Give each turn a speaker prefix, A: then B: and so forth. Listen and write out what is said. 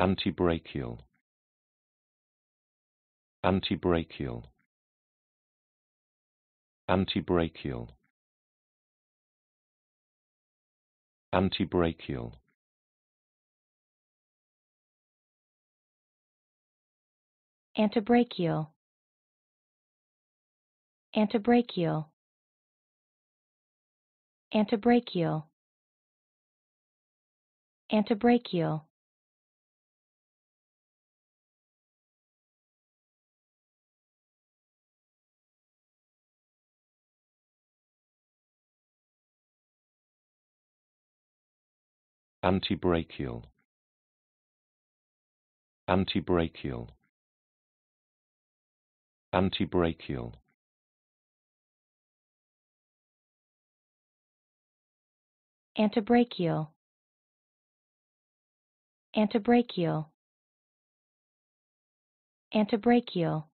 A: antibrachial antibrachial antibrachial antibrachial antibrachial antibrachial antibrachial antibrachial antibrachial antibrachial antibrachial antibrachial antibrachial antibrachial